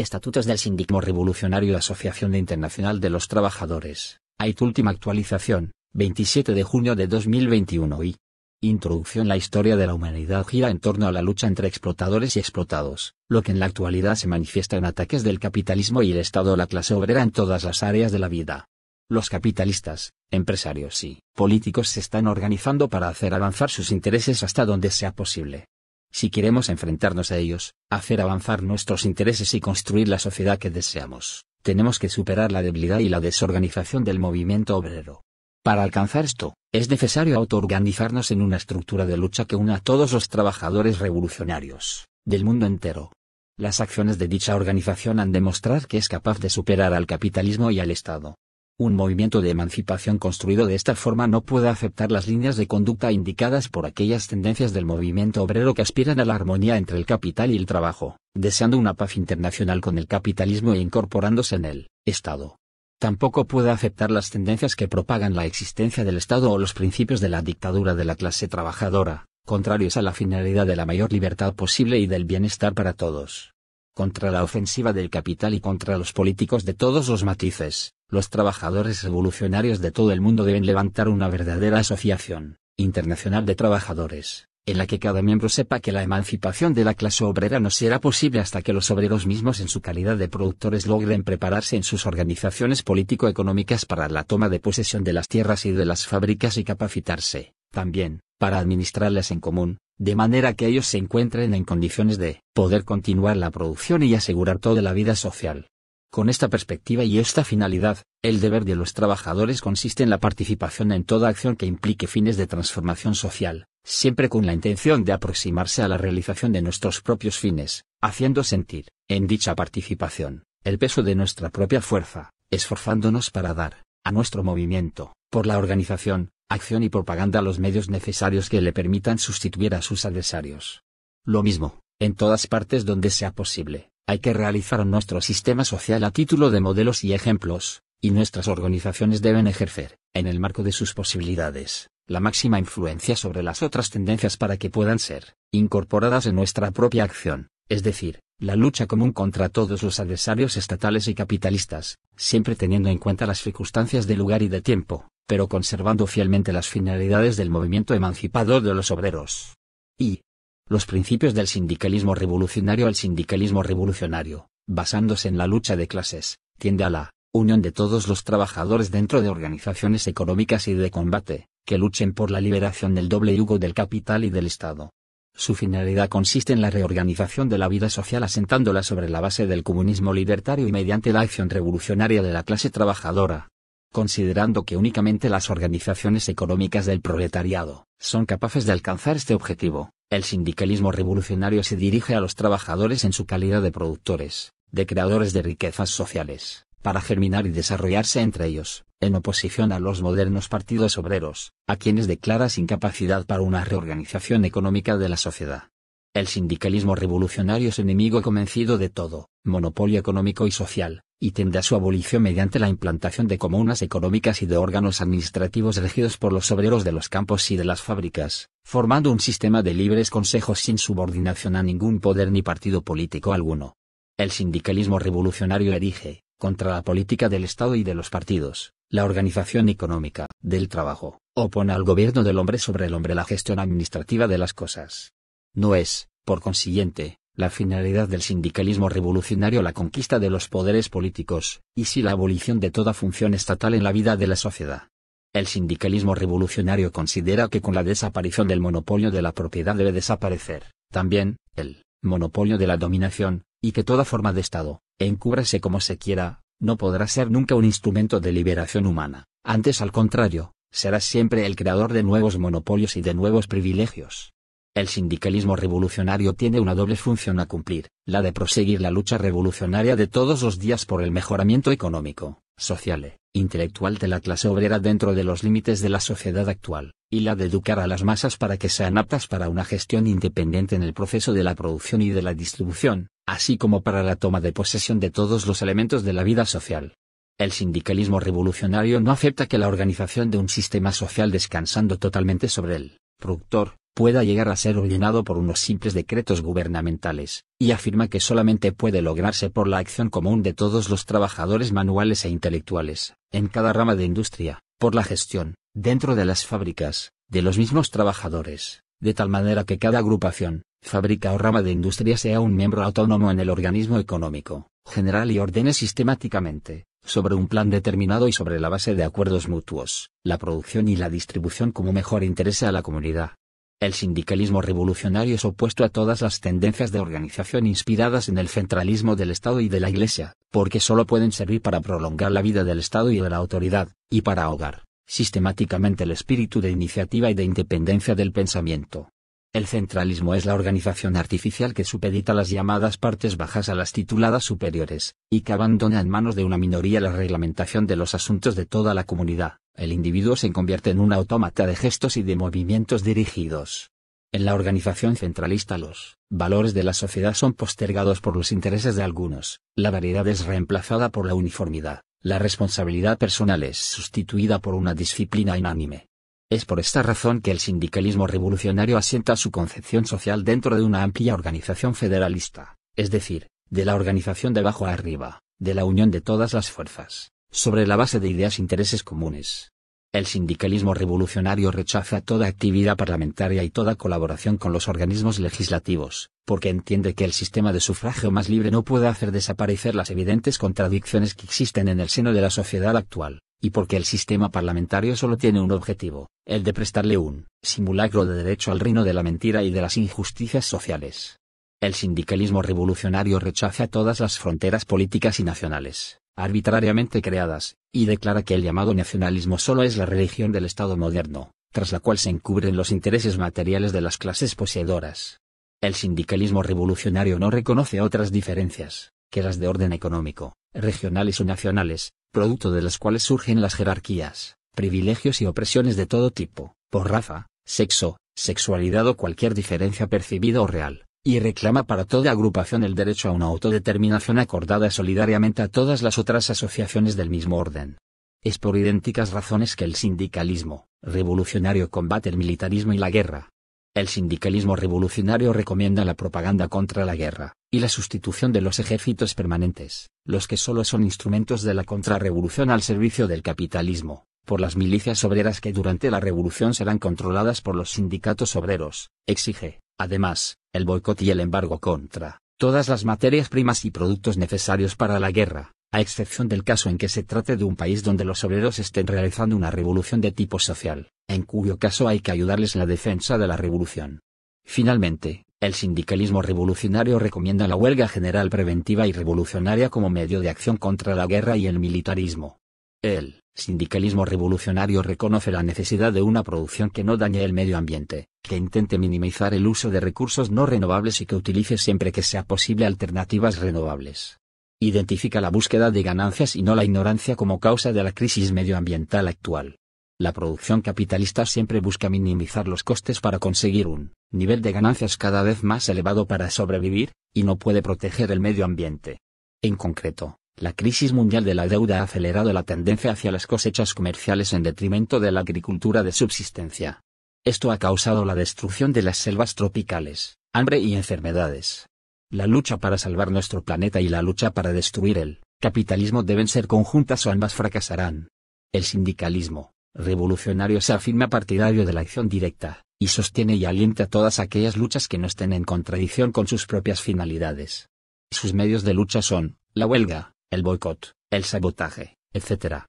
Estatutos del sindicato Revolucionario Asociación Internacional de los Trabajadores, tu Última actualización, 27 de junio de 2021 y Introducción La historia de la humanidad gira en torno a la lucha entre explotadores y explotados, lo que en la actualidad se manifiesta en ataques del capitalismo y el Estado a la clase obrera en todas las áreas de la vida. Los capitalistas, empresarios y políticos se están organizando para hacer avanzar sus intereses hasta donde sea posible si queremos enfrentarnos a ellos, hacer avanzar nuestros intereses y construir la sociedad que deseamos, tenemos que superar la debilidad y la desorganización del movimiento obrero. Para alcanzar esto, es necesario autoorganizarnos en una estructura de lucha que una a todos los trabajadores revolucionarios, del mundo entero. Las acciones de dicha organización han demostrado que es capaz de superar al capitalismo y al Estado, un movimiento de emancipación construido de esta forma no puede aceptar las líneas de conducta indicadas por aquellas tendencias del movimiento obrero que aspiran a la armonía entre el capital y el trabajo, deseando una paz internacional con el capitalismo e incorporándose en el Estado. Tampoco puede aceptar las tendencias que propagan la existencia del Estado o los principios de la dictadura de la clase trabajadora, contrarios a la finalidad de la mayor libertad posible y del bienestar para todos contra la ofensiva del capital y contra los políticos de todos los matices, los trabajadores revolucionarios de todo el mundo deben levantar una verdadera asociación internacional de trabajadores, en la que cada miembro sepa que la emancipación de la clase obrera no será posible hasta que los obreros mismos en su calidad de productores logren prepararse en sus organizaciones político-económicas para la toma de posesión de las tierras y de las fábricas y capacitarse, también, para administrarlas en común, de manera que ellos se encuentren en condiciones de poder continuar la producción y asegurar toda la vida social. Con esta perspectiva y esta finalidad, el deber de los trabajadores consiste en la participación en toda acción que implique fines de transformación social, siempre con la intención de aproximarse a la realización de nuestros propios fines, haciendo sentir, en dicha participación, el peso de nuestra propia fuerza, esforzándonos para dar, a nuestro movimiento, por la organización, acción y propaganda a los medios necesarios que le permitan sustituir a sus adversarios. Lo mismo, en todas partes donde sea posible, hay que realizar nuestro sistema social a título de modelos y ejemplos, y nuestras organizaciones deben ejercer, en el marco de sus posibilidades, la máxima influencia sobre las otras tendencias para que puedan ser incorporadas en nuestra propia acción, es decir, la lucha común contra todos los adversarios estatales y capitalistas, siempre teniendo en cuenta las circunstancias de lugar y de tiempo, pero conservando fielmente las finalidades del movimiento emancipador de los obreros. Y. Los principios del sindicalismo revolucionario El sindicalismo revolucionario, basándose en la lucha de clases, tiende a la unión de todos los trabajadores dentro de organizaciones económicas y de combate, que luchen por la liberación del doble yugo del capital y del Estado. Su finalidad consiste en la reorganización de la vida social asentándola sobre la base del comunismo libertario y mediante la acción revolucionaria de la clase trabajadora, considerando que únicamente las organizaciones económicas del proletariado son capaces de alcanzar este objetivo. El sindicalismo revolucionario se dirige a los trabajadores en su calidad de productores, de creadores de riquezas sociales, para germinar y desarrollarse entre ellos, en oposición a los modernos partidos obreros, a quienes declara sin capacidad para una reorganización económica de la sociedad. El sindicalismo revolucionario es enemigo convencido de todo, monopolio económico y social, y a su abolición mediante la implantación de comunas económicas y de órganos administrativos regidos por los obreros de los campos y de las fábricas, formando un sistema de libres consejos sin subordinación a ningún poder ni partido político alguno. El sindicalismo revolucionario erige, contra la política del Estado y de los partidos, la organización económica del trabajo, opone al gobierno del hombre sobre el hombre la gestión administrativa de las cosas. No es, por consiguiente, la finalidad del sindicalismo revolucionario la conquista de los poderes políticos, y si la abolición de toda función estatal en la vida de la sociedad. El sindicalismo revolucionario considera que con la desaparición del monopolio de la propiedad debe desaparecer, también, el monopolio de la dominación, y que toda forma de Estado, encúbrase como se quiera, no podrá ser nunca un instrumento de liberación humana, antes al contrario, será siempre el creador de nuevos monopolios y de nuevos privilegios. El sindicalismo revolucionario tiene una doble función a cumplir, la de proseguir la lucha revolucionaria de todos los días por el mejoramiento económico, social e intelectual de la clase obrera dentro de los límites de la sociedad actual, y la de educar a las masas para que sean aptas para una gestión independiente en el proceso de la producción y de la distribución, así como para la toma de posesión de todos los elementos de la vida social. El sindicalismo revolucionario no acepta que la organización de un sistema social descansando totalmente sobre el productor, pueda llegar a ser ordenado por unos simples decretos gubernamentales, y afirma que solamente puede lograrse por la acción común de todos los trabajadores manuales e intelectuales, en cada rama de industria, por la gestión, dentro de las fábricas, de los mismos trabajadores, de tal manera que cada agrupación, fábrica o rama de industria sea un miembro autónomo en el organismo económico, general y ordene sistemáticamente, sobre un plan determinado y sobre la base de acuerdos mutuos, la producción y la distribución como mejor interese a la comunidad, el sindicalismo revolucionario es opuesto a todas las tendencias de organización inspiradas en el centralismo del Estado y de la Iglesia, porque solo pueden servir para prolongar la vida del Estado y de la autoridad, y para ahogar, sistemáticamente el espíritu de iniciativa y de independencia del pensamiento. El centralismo es la organización artificial que supedita las llamadas partes bajas a las tituladas superiores, y que abandona en manos de una minoría la reglamentación de los asuntos de toda la comunidad el individuo se convierte en un autómata de gestos y de movimientos dirigidos. En la organización centralista los valores de la sociedad son postergados por los intereses de algunos, la variedad es reemplazada por la uniformidad, la responsabilidad personal es sustituida por una disciplina inánime. Es por esta razón que el sindicalismo revolucionario asienta su concepción social dentro de una amplia organización federalista, es decir, de la organización de abajo a arriba, de la unión de todas las fuerzas, sobre la base de ideas e intereses comunes. El sindicalismo revolucionario rechaza toda actividad parlamentaria y toda colaboración con los organismos legislativos, porque entiende que el sistema de sufragio más libre no puede hacer desaparecer las evidentes contradicciones que existen en el seno de la sociedad actual, y porque el sistema parlamentario solo tiene un objetivo, el de prestarle un simulacro de derecho al reino de la mentira y de las injusticias sociales. El sindicalismo revolucionario rechaza todas las fronteras políticas y nacionales, arbitrariamente creadas, y declara que el llamado nacionalismo solo es la religión del Estado moderno, tras la cual se encubren los intereses materiales de las clases poseedoras. El sindicalismo revolucionario no reconoce otras diferencias, que las de orden económico, regionales o nacionales, producto de las cuales surgen las jerarquías, privilegios y opresiones de todo tipo, por raza, sexo, sexualidad o cualquier diferencia percibida o real y reclama para toda agrupación el derecho a una autodeterminación acordada solidariamente a todas las otras asociaciones del mismo orden. Es por idénticas razones que el sindicalismo revolucionario combate el militarismo y la guerra. El sindicalismo revolucionario recomienda la propaganda contra la guerra, y la sustitución de los ejércitos permanentes, los que solo son instrumentos de la contrarrevolución al servicio del capitalismo, por las milicias obreras que durante la revolución serán controladas por los sindicatos obreros. Exige, además, el boicot y el embargo contra todas las materias primas y productos necesarios para la guerra, a excepción del caso en que se trate de un país donde los obreros estén realizando una revolución de tipo social, en cuyo caso hay que ayudarles en la defensa de la revolución. Finalmente, el sindicalismo revolucionario recomienda la huelga general preventiva y revolucionaria como medio de acción contra la guerra y el militarismo. El sindicalismo revolucionario reconoce la necesidad de una producción que no dañe el medio ambiente, que intente minimizar el uso de recursos no renovables y que utilice siempre que sea posible alternativas renovables. Identifica la búsqueda de ganancias y no la ignorancia como causa de la crisis medioambiental actual. La producción capitalista siempre busca minimizar los costes para conseguir un nivel de ganancias cada vez más elevado para sobrevivir, y no puede proteger el medio ambiente. En concreto, la crisis mundial de la deuda ha acelerado la tendencia hacia las cosechas comerciales en detrimento de la agricultura de subsistencia. Esto ha causado la destrucción de las selvas tropicales, hambre y enfermedades. La lucha para salvar nuestro planeta y la lucha para destruir el capitalismo deben ser conjuntas o ambas fracasarán. El sindicalismo revolucionario se afirma partidario de la acción directa, y sostiene y alienta todas aquellas luchas que no estén en contradicción con sus propias finalidades. Sus medios de lucha son, la huelga, el boicot, el sabotaje, etc.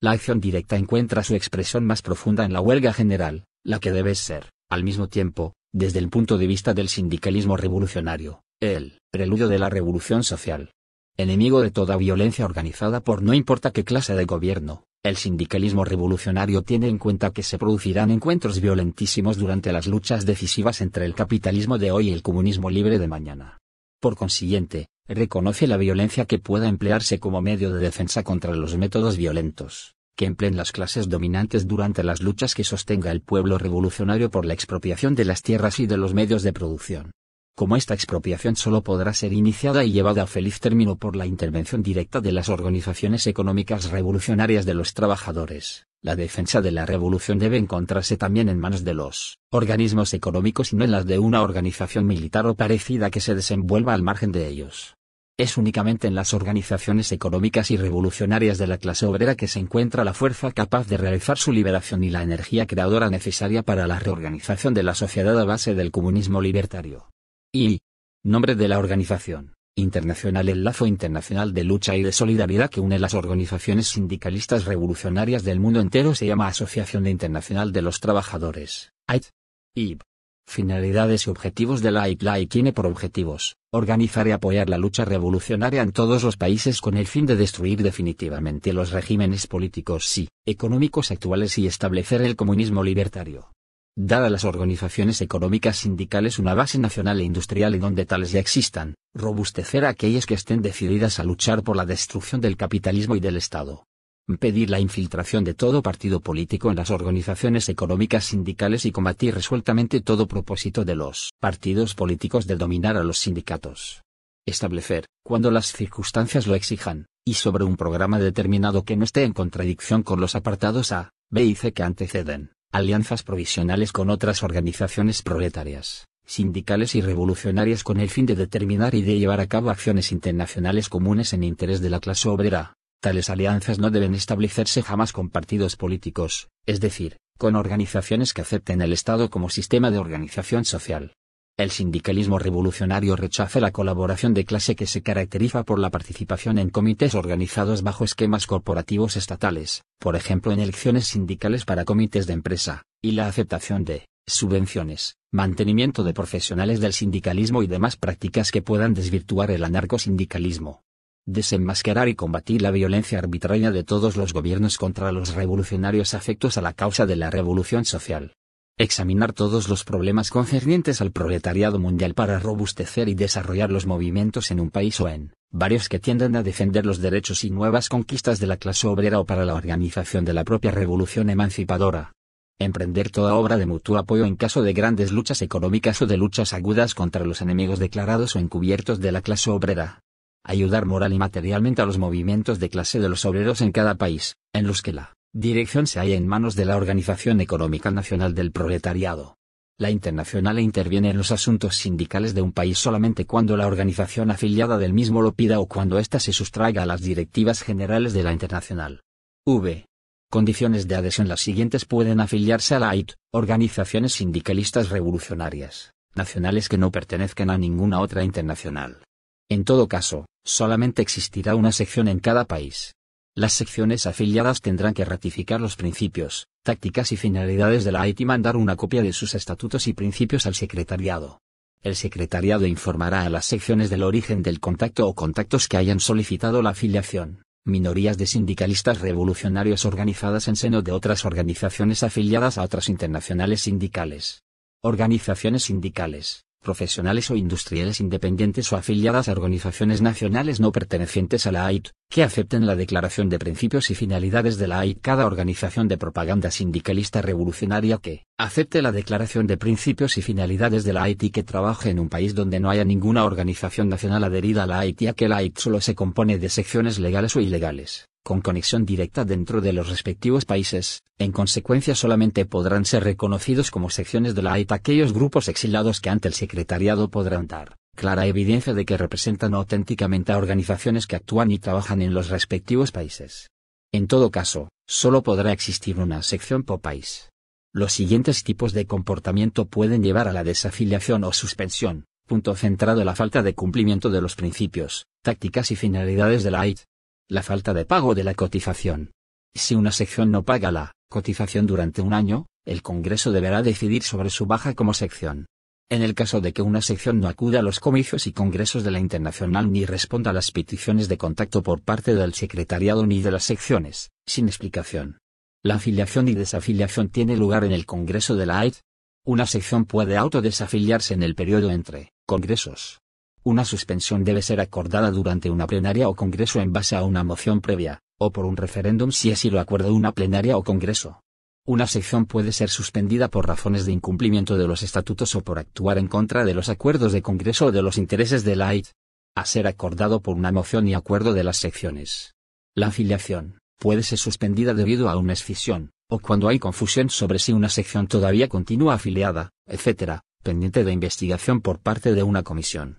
La acción directa encuentra su expresión más profunda en la huelga general, la que debe ser, al mismo tiempo, desde el punto de vista del sindicalismo revolucionario, el preludio de la revolución social. Enemigo de toda violencia organizada por no importa qué clase de gobierno, el sindicalismo revolucionario tiene en cuenta que se producirán encuentros violentísimos durante las luchas decisivas entre el capitalismo de hoy y el comunismo libre de mañana. Por consiguiente, reconoce la violencia que pueda emplearse como medio de defensa contra los métodos violentos que empleen las clases dominantes durante las luchas que sostenga el pueblo revolucionario por la expropiación de las tierras y de los medios de producción. Como esta expropiación solo podrá ser iniciada y llevada a feliz término por la intervención directa de las organizaciones económicas revolucionarias de los trabajadores, la defensa de la revolución debe encontrarse también en manos de los organismos económicos y no en las de una organización militar o parecida que se desenvuelva al margen de ellos. Es únicamente en las organizaciones económicas y revolucionarias de la clase obrera que se encuentra la fuerza capaz de realizar su liberación y la energía creadora necesaria para la reorganización de la sociedad a base del comunismo libertario. Y. Nombre de la organización. Internacional El lazo internacional de lucha y de solidaridad que une las organizaciones sindicalistas revolucionarias del mundo entero se llama Asociación Internacional de los Trabajadores, AIT. IB. Finalidades y objetivos de la ICLAI tiene por objetivos, organizar y apoyar la lucha revolucionaria en todos los países con el fin de destruir definitivamente los regímenes políticos y económicos actuales y establecer el comunismo libertario. Dada a las organizaciones económicas sindicales una base nacional e industrial en donde tales ya existan, robustecer a aquellas que estén decididas a luchar por la destrucción del capitalismo y del Estado, pedir la infiltración de todo partido político en las organizaciones económicas sindicales y combatir resueltamente todo propósito de los partidos políticos de dominar a los sindicatos. Establecer, cuando las circunstancias lo exijan, y sobre un programa determinado que no esté en contradicción con los apartados A, B y C que anteceden, alianzas provisionales con otras organizaciones proletarias, sindicales y revolucionarias con el fin de determinar y de llevar a cabo acciones internacionales comunes en interés de la clase obrera, Tales alianzas no deben establecerse jamás con partidos políticos, es decir, con organizaciones que acepten el Estado como sistema de organización social. El sindicalismo revolucionario rechaza la colaboración de clase que se caracteriza por la participación en comités organizados bajo esquemas corporativos estatales, por ejemplo en elecciones sindicales para comités de empresa, y la aceptación de subvenciones, mantenimiento de profesionales del sindicalismo y demás prácticas que puedan desvirtuar el anarcosindicalismo desenmascarar y combatir la violencia arbitraria de todos los gobiernos contra los revolucionarios afectos a la causa de la revolución social. Examinar todos los problemas concernientes al proletariado mundial para robustecer y desarrollar los movimientos en un país o en varios que tienden a defender los derechos y nuevas conquistas de la clase obrera o para la organización de la propia revolución emancipadora. Emprender toda obra de mutuo apoyo en caso de grandes luchas económicas o de luchas agudas contra los enemigos declarados o encubiertos de la clase obrera ayudar moral y materialmente a los movimientos de clase de los obreros en cada país, en los que la dirección se halla en manos de la Organización Económica Nacional del Proletariado. La Internacional interviene en los asuntos sindicales de un país solamente cuando la organización afiliada del mismo lo pida o cuando ésta se sustraiga a las directivas generales de la Internacional. V. Condiciones de adhesión Las siguientes pueden afiliarse a la AIT, organizaciones sindicalistas revolucionarias, nacionales que no pertenezcan a ninguna otra internacional. En todo caso, solamente existirá una sección en cada país. Las secciones afiliadas tendrán que ratificar los principios, tácticas y finalidades de la AIT y mandar una copia de sus estatutos y principios al secretariado. El secretariado informará a las secciones del origen del contacto o contactos que hayan solicitado la afiliación. Minorías de sindicalistas revolucionarios organizadas en seno de otras organizaciones afiliadas a otras internacionales sindicales. Organizaciones sindicales profesionales o industriales independientes o afiliadas a organizaciones nacionales no pertenecientes a la AIT, que acepten la declaración de principios y finalidades de la AIT. Cada organización de propaganda sindicalista revolucionaria que acepte la declaración de principios y finalidades de la AIT y que trabaje en un país donde no haya ninguna organización nacional adherida a la AIT a que la AIT solo se compone de secciones legales o ilegales con conexión directa dentro de los respectivos países, en consecuencia solamente podrán ser reconocidos como secciones de la AIT aquellos grupos exilados que ante el secretariado podrán dar clara evidencia de que representan auténticamente a organizaciones que actúan y trabajan en los respectivos países. En todo caso, solo podrá existir una sección por país. Los siguientes tipos de comportamiento pueden llevar a la desafiliación o suspensión, punto centrado en la falta de cumplimiento de los principios, tácticas y finalidades de la AID, la falta de pago de la cotización. Si una sección no paga la cotización durante un año, el Congreso deberá decidir sobre su baja como sección. En el caso de que una sección no acuda a los comicios y congresos de la Internacional ni responda a las peticiones de contacto por parte del secretariado ni de las secciones, sin explicación. La afiliación y desafiliación tiene lugar en el Congreso de la AID. Una sección puede autodesafiliarse en el periodo entre congresos. Una suspensión debe ser acordada durante una plenaria o congreso en base a una moción previa, o por un referéndum si así lo acuerda una plenaria o congreso. Una sección puede ser suspendida por razones de incumplimiento de los estatutos o por actuar en contra de los acuerdos de Congreso o de los intereses de la AID, a ser acordado por una moción y acuerdo de las secciones. La afiliación puede ser suspendida debido a una escisión, o cuando hay confusión sobre si una sección todavía continúa afiliada, etc., pendiente de investigación por parte de una comisión.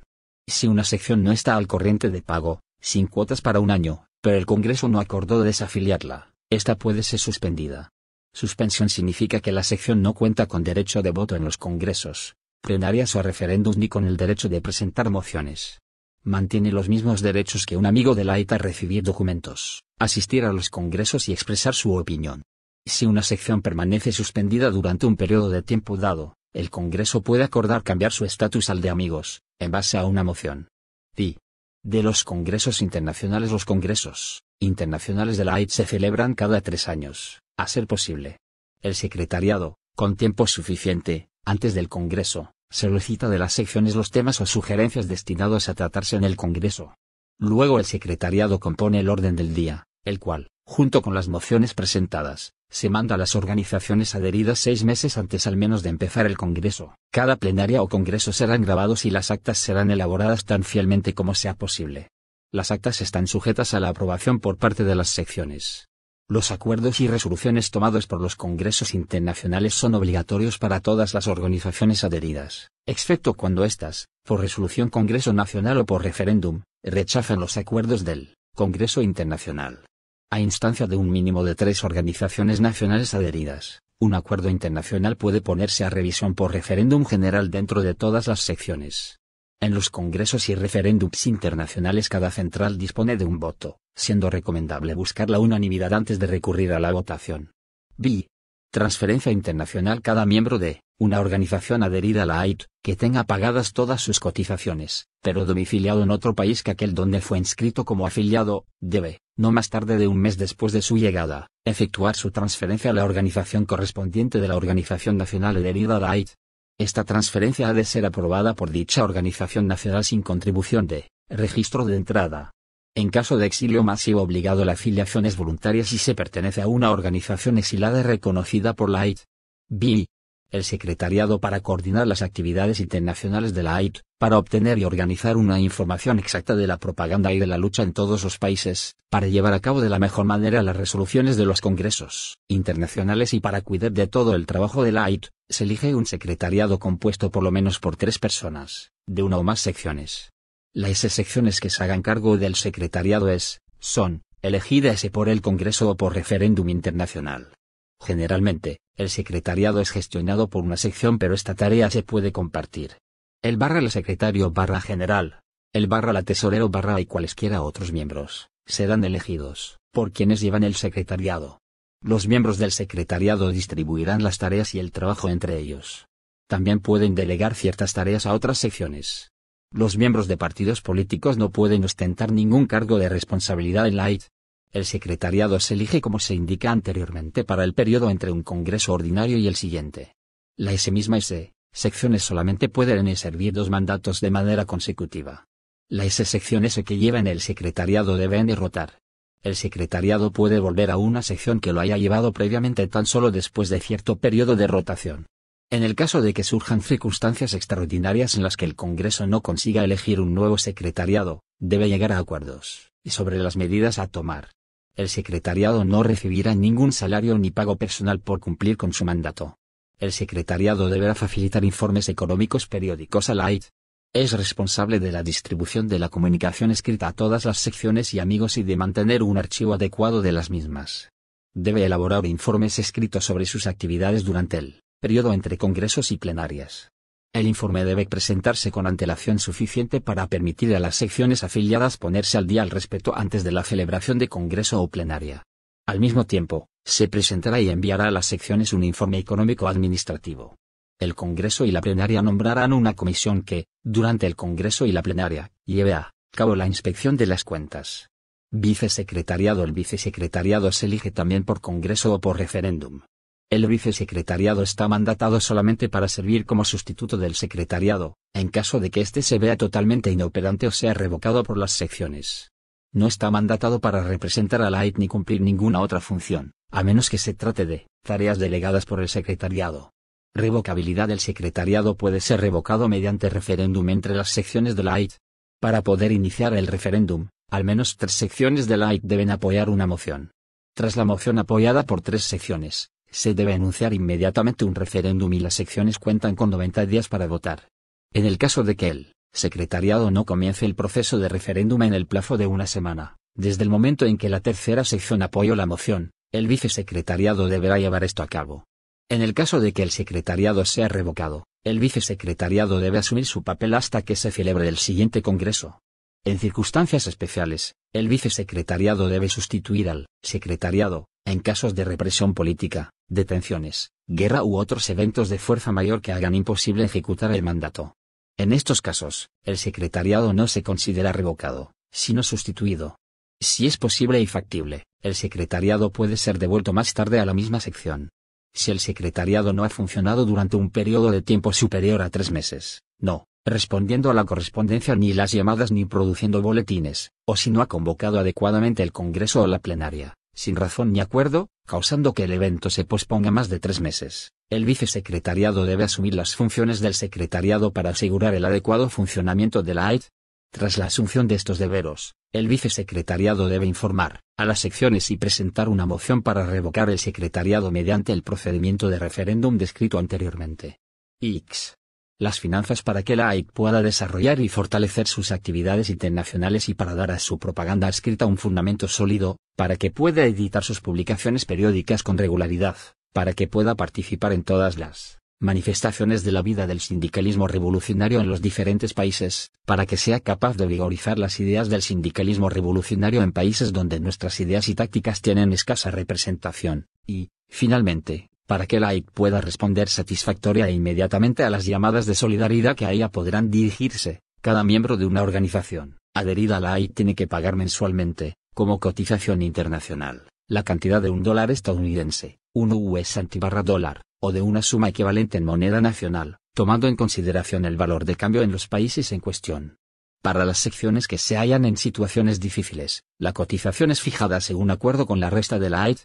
Si una sección no está al corriente de pago, sin cuotas para un año, pero el Congreso no acordó desafiliarla, esta puede ser suspendida. Suspensión significa que la sección no cuenta con derecho de voto en los congresos, plenarias o referendos ni con el derecho de presentar mociones. Mantiene los mismos derechos que un amigo de la ETA recibir documentos, asistir a los congresos y expresar su opinión. Si una sección permanece suspendida durante un periodo de tiempo dado, el Congreso puede acordar cambiar su estatus al de amigos, en base a una moción. y. De los congresos internacionales Los congresos internacionales de la AIDS se celebran cada tres años, a ser posible. El secretariado, con tiempo suficiente, antes del congreso, solicita de las secciones los temas o sugerencias destinados a tratarse en el congreso. Luego el secretariado compone el orden del día, el cual, junto con las mociones presentadas, se manda a las organizaciones adheridas seis meses antes al menos de empezar el Congreso. Cada plenaria o Congreso serán grabados y las actas serán elaboradas tan fielmente como sea posible. Las actas están sujetas a la aprobación por parte de las secciones. Los acuerdos y resoluciones tomados por los Congresos internacionales son obligatorios para todas las organizaciones adheridas, excepto cuando éstas, por resolución Congreso Nacional o por referéndum, rechazan los acuerdos del Congreso Internacional a instancia de un mínimo de tres organizaciones nacionales adheridas, un acuerdo internacional puede ponerse a revisión por referéndum general dentro de todas las secciones. En los congresos y referéndums internacionales cada central dispone de un voto, siendo recomendable buscar la unanimidad antes de recurrir a la votación. B. Transferencia internacional Cada miembro de una organización adherida a la AIT, que tenga pagadas todas sus cotizaciones, pero domiciliado en otro país que aquel donde fue inscrito como afiliado, debe, no más tarde de un mes después de su llegada, efectuar su transferencia a la organización correspondiente de la organización nacional adherida a la AIT. Esta transferencia ha de ser aprobada por dicha organización nacional sin contribución de registro de entrada. En caso de exilio masivo obligado la afiliación es voluntaria si se pertenece a una organización exilada reconocida por la AIT. B el Secretariado para coordinar las actividades internacionales de la AIT, para obtener y organizar una información exacta de la propaganda y de la lucha en todos los países, para llevar a cabo de la mejor manera las resoluciones de los congresos internacionales y para cuidar de todo el trabajo de la AIT, se elige un secretariado compuesto por lo menos por tres personas, de una o más secciones. Las secciones que se hagan cargo del secretariado es, son, elegidas por el Congreso o por referéndum internacional. Generalmente, el secretariado es gestionado por una sección pero esta tarea se puede compartir. El barra el secretario barra general, el barra la tesorero barra y cualesquiera otros miembros, serán elegidos, por quienes llevan el secretariado. Los miembros del secretariado distribuirán las tareas y el trabajo entre ellos. También pueden delegar ciertas tareas a otras secciones. Los miembros de partidos políticos no pueden ostentar ningún cargo de responsabilidad en la el secretariado se elige como se indica anteriormente para el periodo entre un congreso ordinario y el siguiente. La S misma S, secciones solamente pueden servir dos mandatos de manera consecutiva. La S sección S que llevan el secretariado deben rotar. El secretariado puede volver a una sección que lo haya llevado previamente tan solo después de cierto periodo de rotación. En el caso de que surjan circunstancias extraordinarias en las que el Congreso no consiga elegir un nuevo secretariado, debe llegar a acuerdos y sobre las medidas a tomar. El secretariado no recibirá ningún salario ni pago personal por cumplir con su mandato. El secretariado deberá facilitar informes económicos periódicos a la IT. Es responsable de la distribución de la comunicación escrita a todas las secciones y amigos y de mantener un archivo adecuado de las mismas. Debe elaborar informes escritos sobre sus actividades durante el periodo entre congresos y plenarias. El informe debe presentarse con antelación suficiente para permitir a las secciones afiliadas ponerse al día al respecto antes de la celebración de Congreso o plenaria. Al mismo tiempo, se presentará y enviará a las secciones un informe económico administrativo. El Congreso y la plenaria nombrarán una comisión que, durante el Congreso y la plenaria, lleve a cabo la inspección de las cuentas. Vicesecretariado El vicesecretariado se elige también por Congreso o por referéndum. El vicesecretariado está mandatado solamente para servir como sustituto del secretariado, en caso de que éste se vea totalmente inoperante o sea revocado por las secciones. No está mandatado para representar a la e ni cumplir ninguna otra función, a menos que se trate de tareas delegadas por el secretariado. Revocabilidad del secretariado puede ser revocado mediante referéndum entre las secciones de la AIT. E para poder iniciar el referéndum, al menos tres secciones de la e deben apoyar una moción. Tras la moción apoyada por tres secciones, se debe anunciar inmediatamente un referéndum y las secciones cuentan con 90 días para votar. En el caso de que el secretariado no comience el proceso de referéndum en el plazo de una semana, desde el momento en que la tercera sección apoyó la moción, el vicesecretariado deberá llevar esto a cabo. En el caso de que el secretariado sea revocado, el vicesecretariado debe asumir su papel hasta que se celebre el siguiente Congreso. En circunstancias especiales, el vicesecretariado debe sustituir al secretariado en casos de represión política, detenciones, guerra u otros eventos de fuerza mayor que hagan imposible ejecutar el mandato. En estos casos, el secretariado no se considera revocado, sino sustituido. Si es posible y factible, el secretariado puede ser devuelto más tarde a la misma sección. Si el secretariado no ha funcionado durante un periodo de tiempo superior a tres meses, no, respondiendo a la correspondencia ni las llamadas ni produciendo boletines, o si no ha convocado adecuadamente el Congreso o la plenaria, sin razón ni acuerdo, causando que el evento se posponga más de tres meses. El vicesecretariado debe asumir las funciones del secretariado para asegurar el adecuado funcionamiento de la AID. Tras la asunción de estos deberes, el vicesecretariado debe informar a las secciones y presentar una moción para revocar el secretariado mediante el procedimiento de referéndum descrito anteriormente. X las finanzas para que la AIC pueda desarrollar y fortalecer sus actividades internacionales y para dar a su propaganda escrita un fundamento sólido, para que pueda editar sus publicaciones periódicas con regularidad, para que pueda participar en todas las manifestaciones de la vida del sindicalismo revolucionario en los diferentes países, para que sea capaz de vigorizar las ideas del sindicalismo revolucionario en países donde nuestras ideas y tácticas tienen escasa representación, y, finalmente, para que la AID pueda responder satisfactoria e inmediatamente a las llamadas de solidaridad que a ella podrán dirigirse. Cada miembro de una organización adherida a la AID tiene que pagar mensualmente, como cotización internacional, la cantidad de un dólar estadounidense, un US antibarra dólar, o de una suma equivalente en moneda nacional, tomando en consideración el valor de cambio en los países en cuestión. Para las secciones que se hallan en situaciones difíciles, la cotización es fijada según acuerdo con la resta de la AID.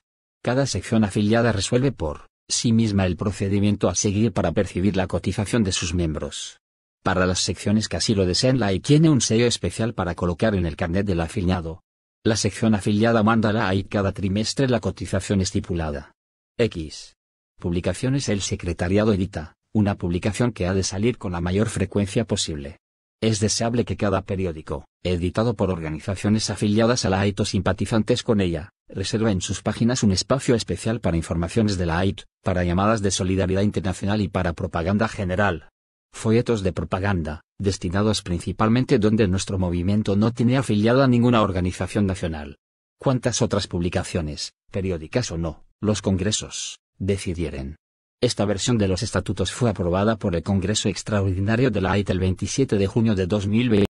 Cada sección afiliada resuelve por sí misma el procedimiento a seguir para percibir la cotización de sus miembros. Para las secciones que así lo deseen la y tiene un sello especial para colocar en el carnet del afiliado. La sección afiliada manda la AI cada trimestre la cotización estipulada. X. Publicaciones El secretariado edita, una publicación que ha de salir con la mayor frecuencia posible. Es deseable que cada periódico, editado por organizaciones afiliadas a la AIT o simpatizantes con ella, reserve en sus páginas un espacio especial para informaciones de la AIT, para llamadas de solidaridad internacional y para propaganda general. Folletos de propaganda, destinados principalmente donde nuestro movimiento no tiene afiliado a ninguna organización nacional. ¿Cuántas otras publicaciones, periódicas o no, los congresos, decidieren, esta versión de los estatutos fue aprobada por el Congreso Extraordinario de la AIT el 27 de junio de 2020.